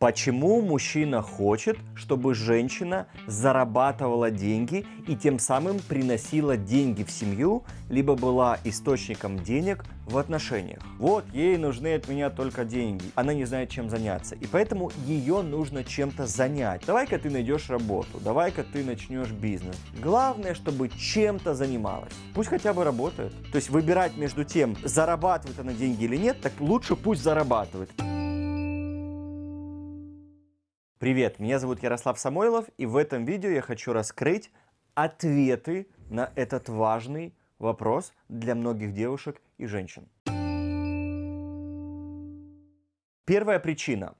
Почему мужчина хочет, чтобы женщина зарабатывала деньги и тем самым приносила деньги в семью, либо была источником денег в отношениях? Вот ей нужны от меня только деньги. Она не знает, чем заняться. И поэтому ее нужно чем-то занять. Давай-ка ты найдешь работу, давай-ка ты начнешь бизнес. Главное, чтобы чем-то занималась. Пусть хотя бы работает. То есть выбирать между тем, зарабатывает она деньги или нет, так лучше пусть зарабатывает. Привет, меня зовут Ярослав Самойлов, и в этом видео я хочу раскрыть ответы на этот важный вопрос для многих девушек и женщин. Первая причина.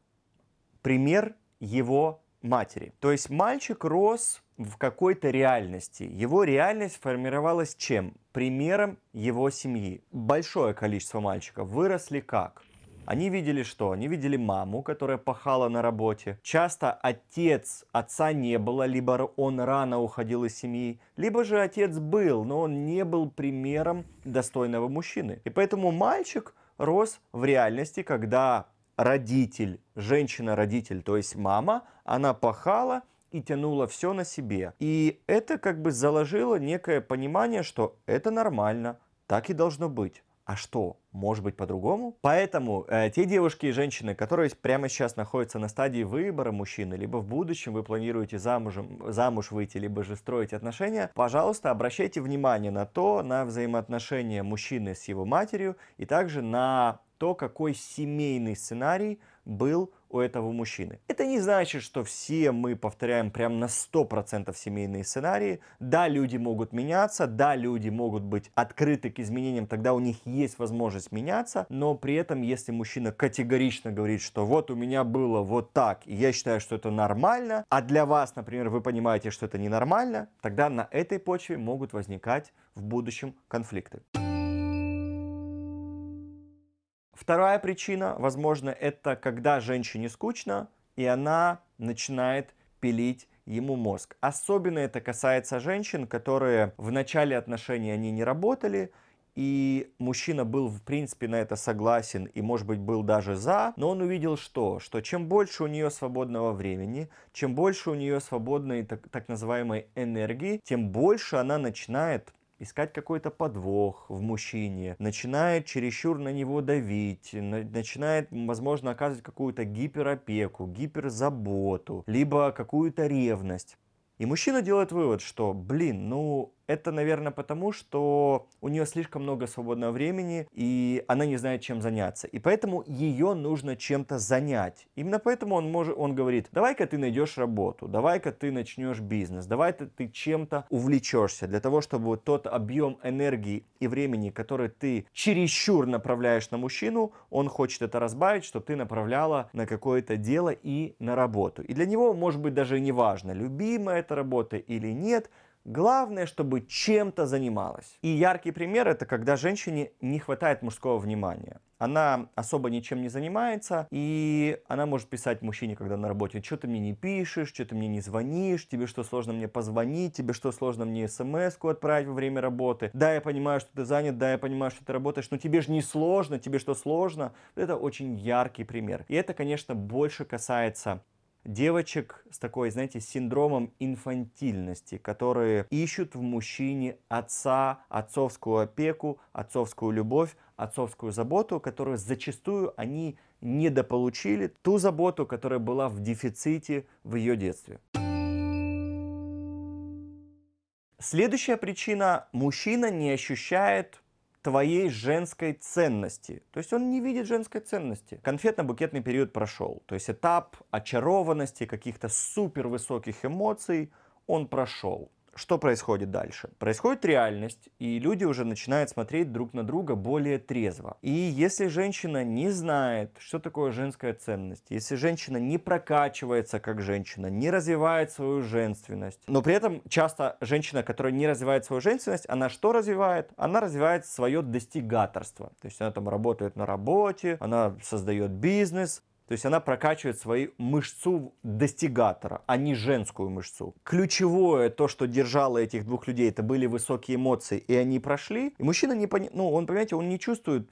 Пример его матери. То есть мальчик рос в какой-то реальности. Его реальность формировалась чем? Примером его семьи. Большое количество мальчиков выросли как? Они видели что? Они видели маму, которая пахала на работе. Часто отец, отца не было, либо он рано уходил из семьи, либо же отец был, но он не был примером достойного мужчины. И поэтому мальчик рос в реальности, когда родитель, женщина-родитель, то есть мама, она пахала и тянула все на себе. И это как бы заложило некое понимание, что это нормально, так и должно быть а что, может быть по-другому? Поэтому э, те девушки и женщины, которые прямо сейчас находятся на стадии выбора мужчины, либо в будущем вы планируете замужем, замуж выйти, либо же строить отношения, пожалуйста, обращайте внимание на то, на взаимоотношения мужчины с его матерью и также на то, какой семейный сценарий был у этого мужчины. Это не значит, что все мы повторяем прям на 100% семейные сценарии. Да, люди могут меняться, да, люди могут быть открыты к изменениям, тогда у них есть возможность меняться, но при этом, если мужчина категорично говорит, что вот у меня было вот так, и я считаю, что это нормально, а для вас, например, вы понимаете, что это ненормально, тогда на этой почве могут возникать в будущем конфликты. Вторая причина, возможно, это когда женщине скучно, и она начинает пилить ему мозг. Особенно это касается женщин, которые в начале отношений они не работали, и мужчина был, в принципе, на это согласен и, может быть, был даже за, но он увидел что? Что чем больше у нее свободного времени, чем больше у нее свободной так, так называемой энергии, тем больше она начинает искать какой-то подвох в мужчине, начинает чересчур на него давить, начинает, возможно, оказывать какую-то гиперопеку, гиперзаботу, либо какую-то ревность. И мужчина делает вывод, что, блин, ну это, наверное, потому, что у нее слишком много свободного времени, и она не знает, чем заняться. И поэтому ее нужно чем-то занять. Именно поэтому он, может, он говорит, давай-ка ты найдешь работу, давай-ка ты начнешь бизнес, давай-ка ты чем-то увлечешься, для того, чтобы тот объем энергии и времени, который ты чересчур направляешь на мужчину, он хочет это разбавить, чтобы ты направляла на какое-то дело и на работу. И для него, может быть, даже не важно, любимая эта работа или нет – Главное, чтобы чем-то занималась. И яркий пример это когда женщине не хватает мужского внимания. Она особо ничем не занимается, и она может писать мужчине, когда на работе, что ты мне не пишешь, что ты мне не звонишь, тебе что сложно мне позвонить, тебе что сложно мне смс отправить во время работы. Да, я понимаю, что ты занят, да, я понимаю, что ты работаешь, но тебе же не сложно, тебе что сложно. Это очень яркий пример. И это, конечно, больше касается девочек с такой, знаете, синдромом инфантильности, которые ищут в мужчине отца, отцовскую опеку, отцовскую любовь, отцовскую заботу, которую зачастую они недополучили, ту заботу, которая была в дефиците в ее детстве. Следующая причина – мужчина не ощущает твоей женской ценности. То есть он не видит женской ценности. Конфетно-букетный период прошел. То есть этап очарованности, каких-то супер высоких эмоций он прошел что происходит дальше? Происходит реальность, и люди уже начинают смотреть друг на друга более трезво. И если женщина не знает, что такое женская ценность, если женщина не прокачивается как женщина, не развивает свою женственность, но при этом часто женщина, которая не развивает свою женственность, она что развивает? Она развивает свое достигаторство. То есть она там работает на работе, она создает бизнес, то есть она прокачивает свою мышцу достигатора, а не женскую мышцу. Ключевое то, что держало этих двух людей, это были высокие эмоции, и они прошли. И мужчина не понимает, ну, он, понимаете, он не чувствует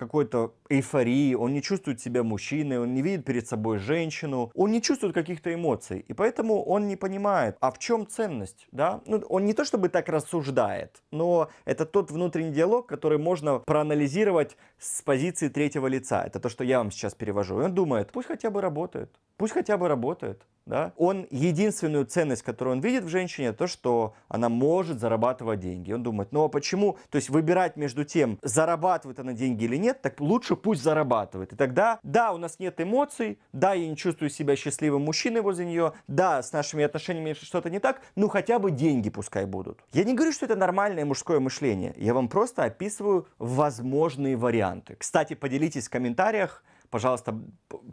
какой-то эйфории, он не чувствует себя мужчиной, он не видит перед собой женщину, он не чувствует каких-то эмоций, и поэтому он не понимает, а в чем ценность, да? Ну, он не то чтобы так рассуждает, но это тот внутренний диалог, который можно проанализировать с позиции третьего лица. Это то, что я вам сейчас перевожу. И он думает, пусть хотя бы работает, пусть хотя бы работает да, он единственную ценность, которую он видит в женщине, то, что она может зарабатывать деньги. Он думает, ну а почему, то есть выбирать между тем, зарабатывает она деньги или нет, так лучше пусть зарабатывает. И тогда, да, у нас нет эмоций, да, я не чувствую себя счастливым мужчиной возле нее, да, с нашими отношениями что-то не так, ну хотя бы деньги пускай будут. Я не говорю, что это нормальное мужское мышление, я вам просто описываю возможные варианты. Кстати, поделитесь в комментариях, пожалуйста,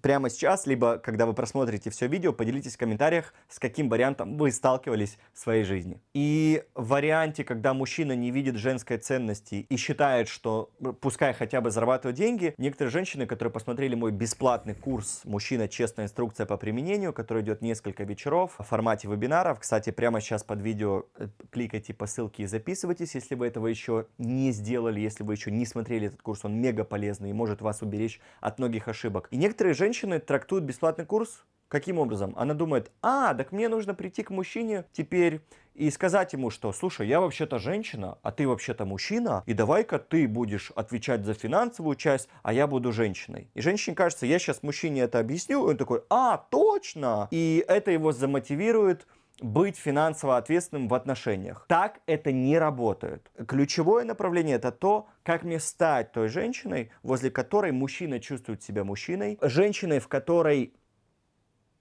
прямо сейчас, либо когда вы просмотрите все видео, поделитесь в комментариях, с каким вариантом вы сталкивались в своей жизни. И в варианте, когда мужчина не видит женской ценности и считает, что пускай хотя бы зарабатывают деньги, некоторые женщины, которые посмотрели мой бесплатный курс «Мужчина. Честная инструкция по применению», который идет несколько вечеров в формате вебинаров, кстати, прямо сейчас под видео э, кликайте по ссылке и записывайтесь, если вы этого еще не сделали, если вы еще не смотрели этот курс, он мега полезный и может вас уберечь от многих ошибок. И некоторые женщины женщины трактуют бесплатный курс Каким образом? Она думает, а, так мне нужно прийти к мужчине теперь и сказать ему, что, слушай, я вообще-то женщина, а ты вообще-то мужчина, и давай-ка ты будешь отвечать за финансовую часть, а я буду женщиной. И женщине кажется, я сейчас мужчине это объясню, и он такой, а, точно! И это его замотивирует быть финансово ответственным в отношениях. Так это не работает. Ключевое направление это то, как мне стать той женщиной, возле которой мужчина чувствует себя мужчиной, женщиной, в которой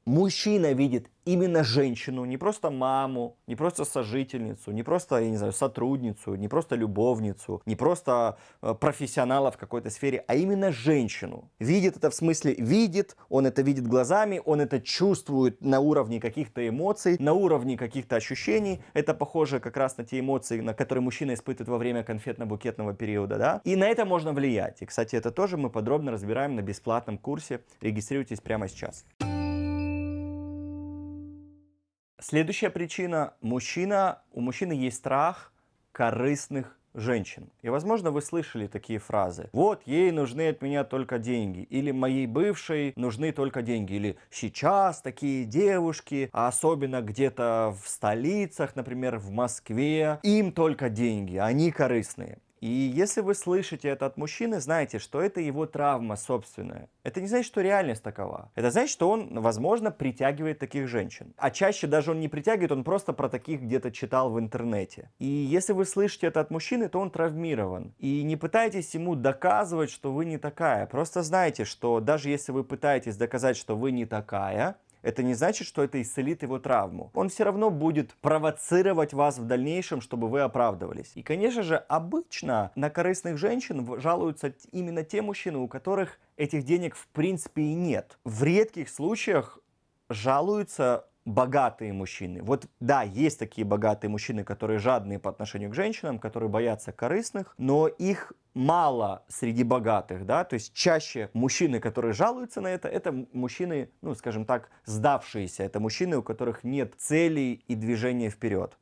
мужчина видит именно женщину, не просто маму, не просто сожительницу, не просто, я не знаю, сотрудницу, не просто любовницу, не просто э, профессионала в какой-то сфере, а именно женщину. Видит это в смысле видит, он это видит глазами, он это чувствует на уровне каких-то эмоций, на уровне каких-то ощущений. Это похоже как раз на те эмоции, на которые мужчина испытывает во время конфетно-букетного периода, да? И на это можно влиять. И, кстати, это тоже мы подробно разбираем на бесплатном курсе. Регистрируйтесь прямо сейчас. Сейчас. Следующая причина. Мужчина, у мужчины есть страх корыстных женщин. И, возможно, вы слышали такие фразы. Вот, ей нужны от меня только деньги. Или моей бывшей нужны только деньги. Или сейчас такие девушки, а особенно где-то в столицах, например, в Москве, им только деньги, они корыстные. И если вы слышите это от мужчины, знайте, что это его травма собственная. Это не значит, что реальность такова. Это значит, что он, возможно, притягивает таких женщин. А чаще даже он не притягивает, он просто про таких где-то читал в интернете. И если вы слышите это от мужчины, то он травмирован. И не пытайтесь ему доказывать, что вы не такая. Просто знайте, что даже если вы пытаетесь доказать, что вы не такая, это не значит, что это исцелит его травму. Он все равно будет провоцировать вас в дальнейшем, чтобы вы оправдывались. И, конечно же, обычно на корыстных женщин жалуются именно те мужчины, у которых этих денег в принципе и нет. В редких случаях жалуются богатые мужчины. Вот да, есть такие богатые мужчины, которые жадные по отношению к женщинам, которые боятся корыстных, но их мало среди богатых, да, то есть чаще мужчины, которые жалуются на это, это мужчины, ну, скажем так, сдавшиеся, это мужчины, у которых нет целей и движения вперед.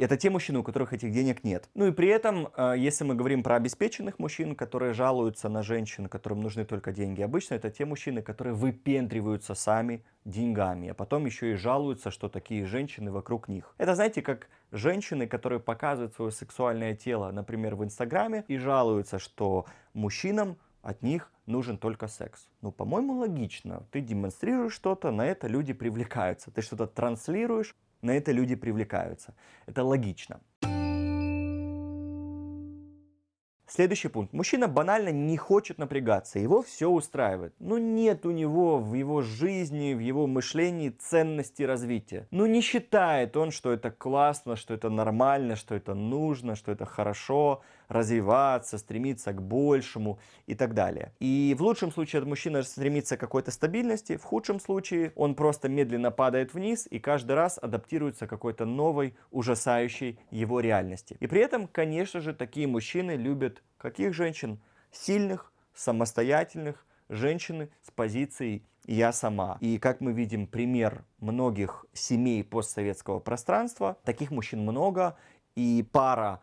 Это те мужчины, у которых этих денег нет. Ну и при этом, э, если мы говорим про обеспеченных мужчин, которые жалуются на женщин, которым нужны только деньги, обычно это те мужчины, которые выпендриваются сами деньгами, а потом еще и жалуются, что такие женщины вокруг них. Это, знаете, как женщины, которые показывают свое сексуальное тело, например, в Инстаграме, и жалуются, что мужчинам от них нужен только секс. Ну, по-моему, логично. Ты демонстрируешь что-то, на это люди привлекаются. Ты что-то транслируешь, на это люди привлекаются. Это логично. Следующий пункт. Мужчина банально не хочет напрягаться, его все устраивает. Но ну, нет у него в его жизни, в его мышлении ценности развития. Но ну, не считает он, что это классно, что это нормально, что это нужно, что это хорошо, развиваться, стремиться к большему и так далее. И в лучшем случае этот мужчина стремится к какой-то стабильности, в худшем случае он просто медленно падает вниз и каждый раз адаптируется к какой-то новой, ужасающей его реальности. И при этом, конечно же, такие мужчины любят каких женщин? Сильных, самостоятельных, женщины с позицией «я сама». И как мы видим пример многих семей постсоветского пространства, таких мужчин много, и пара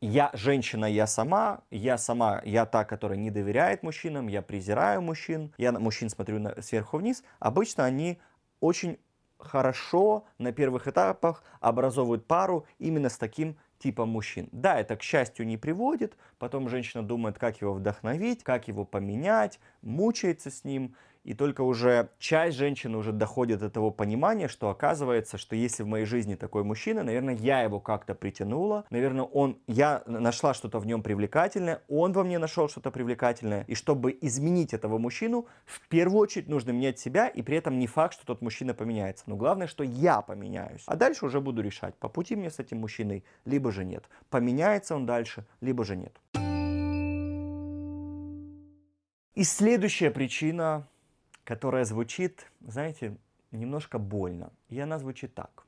я женщина, я сама, я сама, я та, которая не доверяет мужчинам, я презираю мужчин, я на мужчин смотрю на, сверху вниз, обычно они очень хорошо на первых этапах образовывают пару именно с таким типом мужчин. Да, это к счастью не приводит, потом женщина думает, как его вдохновить, как его поменять, мучается с ним, и только уже часть женщины уже доходит до того понимания, что оказывается, что если в моей жизни такой мужчина, наверное, я его как-то притянула, наверное, он, я нашла что-то в нем привлекательное, он во мне нашел что-то привлекательное. И чтобы изменить этого мужчину, в первую очередь нужно менять себя, и при этом не факт, что тот мужчина поменяется. Но главное, что я поменяюсь. А дальше уже буду решать, по пути мне с этим мужчиной, либо же нет. Поменяется он дальше, либо же нет. И следующая причина которая звучит, знаете, немножко больно. И она звучит так.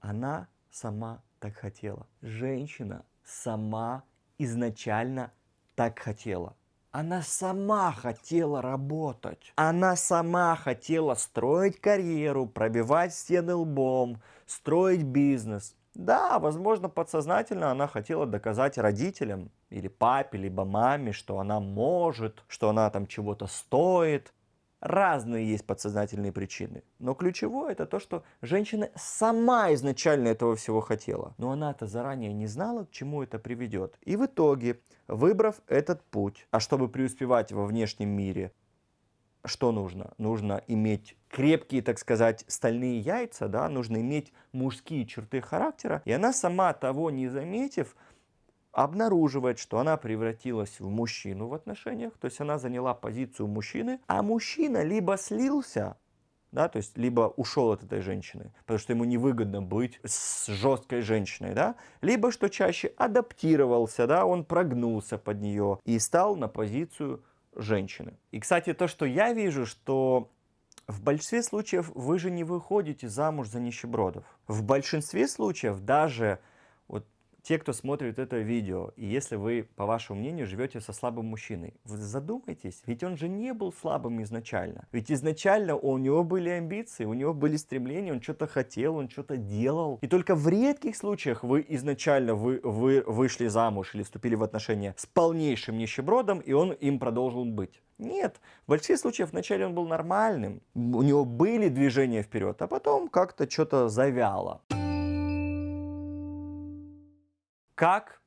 Она сама так хотела. Женщина сама изначально так хотела. Она сама хотела работать. Она сама хотела строить карьеру, пробивать стены лбом, строить бизнес. Да, возможно, подсознательно она хотела доказать родителям или папе, либо маме, что она может, что она там чего-то стоит, Разные есть подсознательные причины. Но ключевое это то, что женщина сама изначально этого всего хотела. Но она-то заранее не знала, к чему это приведет. И в итоге, выбрав этот путь, а чтобы преуспевать во внешнем мире, что нужно? Нужно иметь крепкие, так сказать, стальные яйца, да, нужно иметь мужские черты характера. И она сама того не заметив, обнаруживает, что она превратилась в мужчину в отношениях, то есть она заняла позицию мужчины, а мужчина либо слился, да, то есть либо ушел от этой женщины, потому что ему невыгодно быть с жесткой женщиной, да, либо, что чаще, адаптировался, да, он прогнулся под нее и стал на позицию женщины. И, кстати, то, что я вижу, что в большинстве случаев вы же не выходите замуж за нищебродов. В большинстве случаев даже те, кто смотрит это видео, и если вы, по вашему мнению, живете со слабым мужчиной, вы задумайтесь, ведь он же не был слабым изначально. Ведь изначально у него были амбиции, у него были стремления, он что-то хотел, он что-то делал. И только в редких случаях вы изначально вы, вы вышли замуж или вступили в отношения с полнейшим нищебродом, и он им продолжил быть. Нет, в большинстве случаев вначале он был нормальным, у него были движения вперед, а потом как-то что-то завяло. Как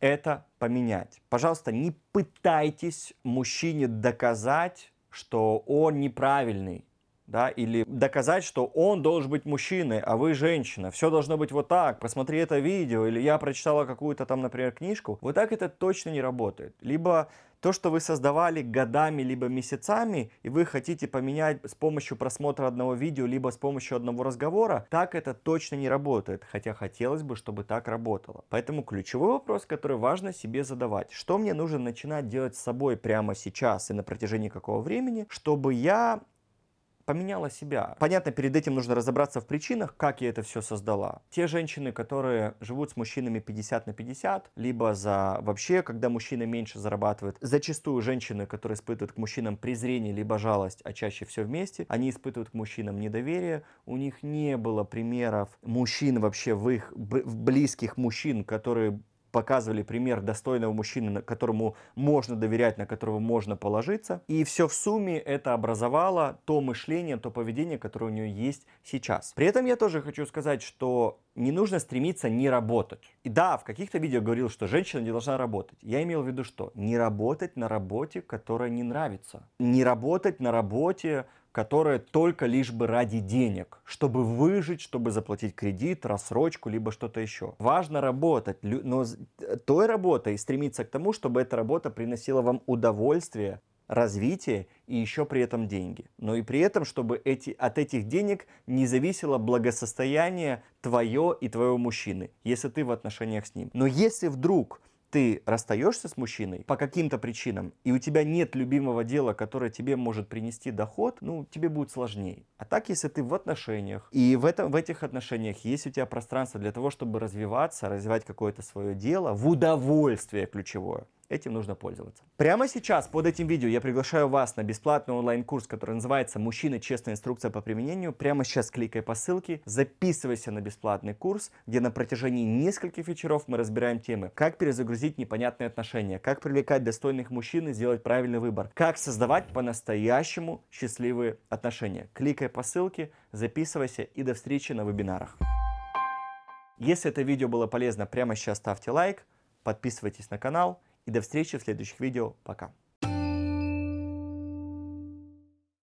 это поменять? Пожалуйста, не пытайтесь мужчине доказать, что он неправильный, да, или доказать, что он должен быть мужчиной, а вы женщина, все должно быть вот так, посмотри это видео, или я прочитала какую-то там, например, книжку, вот так это точно не работает. Либо то, что вы создавали годами либо месяцами, и вы хотите поменять с помощью просмотра одного видео, либо с помощью одного разговора, так это точно не работает, хотя хотелось бы, чтобы так работало. Поэтому ключевой вопрос, который важно себе задавать, что мне нужно начинать делать с собой прямо сейчас и на протяжении какого времени, чтобы я поменяла себя. Понятно, перед этим нужно разобраться в причинах, как я это все создала. Те женщины, которые живут с мужчинами 50 на 50, либо за вообще, когда мужчина меньше зарабатывает, зачастую женщины, которые испытывают к мужчинам презрение либо жалость, а чаще все вместе, они испытывают к мужчинам недоверие, у них не было примеров мужчин вообще в их в близких мужчин, которые показывали пример достойного мужчины, которому можно доверять, на которого можно положиться. И все в сумме это образовало то мышление, то поведение, которое у нее есть сейчас. При этом я тоже хочу сказать, что не нужно стремиться не работать. И да, в каких-то видео говорил, что женщина не должна работать. Я имел в виду что? Не работать на работе, которая не нравится. Не работать на работе, которое только лишь бы ради денег, чтобы выжить, чтобы заплатить кредит, рассрочку, либо что-то еще. Важно работать, но той работой стремиться к тому, чтобы эта работа приносила вам удовольствие, развитие и еще при этом деньги. Но и при этом, чтобы эти, от этих денег не зависело благосостояние твое и твоего мужчины, если ты в отношениях с ним. Но если вдруг ты расстаешься с мужчиной по каким-то причинам, и у тебя нет любимого дела, которое тебе может принести доход, ну, тебе будет сложнее. А так, если ты в отношениях, и в, этом, в этих отношениях есть у тебя пространство для того, чтобы развиваться, развивать какое-то свое дело в удовольствие ключевое, Этим нужно пользоваться. Прямо сейчас под этим видео я приглашаю вас на бесплатный онлайн-курс, который называется «Мужчина. Честная инструкция по применению». Прямо сейчас кликай по ссылке, записывайся на бесплатный курс, где на протяжении нескольких вечеров мы разбираем темы, как перезагрузить непонятные отношения, как привлекать достойных мужчин и сделать правильный выбор, как создавать по-настоящему счастливые отношения. Кликай по ссылке, записывайся и до встречи на вебинарах. Если это видео было полезно, прямо сейчас ставьте лайк, подписывайтесь на канал – и до встречи в следующих видео. Пока.